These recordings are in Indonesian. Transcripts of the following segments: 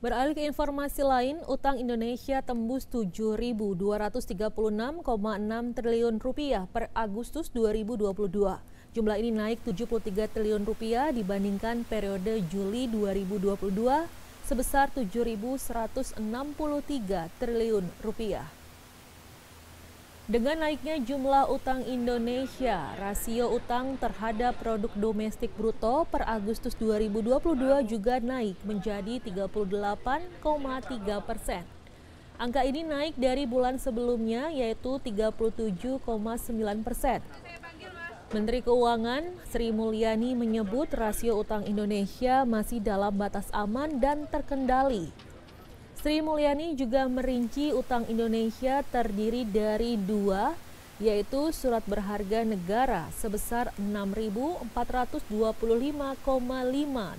Beralih ke informasi lain, utang Indonesia tembus 7.236,6 triliun rupiah per Agustus 2022. Jumlah ini naik 73 triliun rupiah dibandingkan periode Juli 2022 sebesar 7.163 triliun rupiah. Dengan naiknya jumlah utang Indonesia, rasio utang terhadap produk domestik bruto per Agustus 2022 juga naik menjadi 38,3 persen. Angka ini naik dari bulan sebelumnya yaitu 37,9 persen. Menteri Keuangan Sri Mulyani menyebut rasio utang Indonesia masih dalam batas aman dan terkendali Sri Mulyani juga merinci utang Indonesia terdiri dari dua, yaitu surat berharga negara sebesar 6.425,5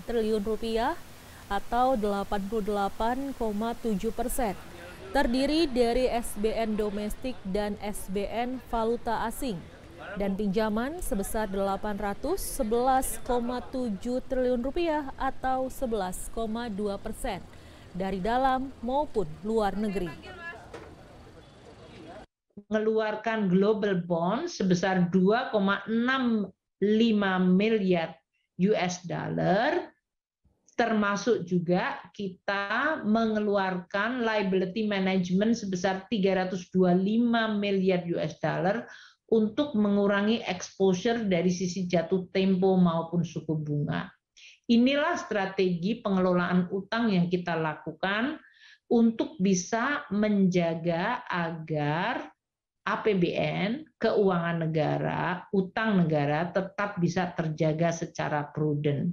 triliun rupiah atau 88,7 persen terdiri dari SBN domestik dan SBN valuta asing dan pinjaman sebesar 811,7 triliun rupiah atau 11,2 persen dari dalam maupun luar negeri mengeluarkan global bond sebesar 2,65 miliar US dollar termasuk juga kita mengeluarkan liability management sebesar 325 miliar US dollar untuk mengurangi exposure dari sisi jatuh tempo maupun suku bunga. Inilah strategi pengelolaan utang yang kita lakukan untuk bisa menjaga agar APBN, keuangan negara, utang negara tetap bisa terjaga secara prudent.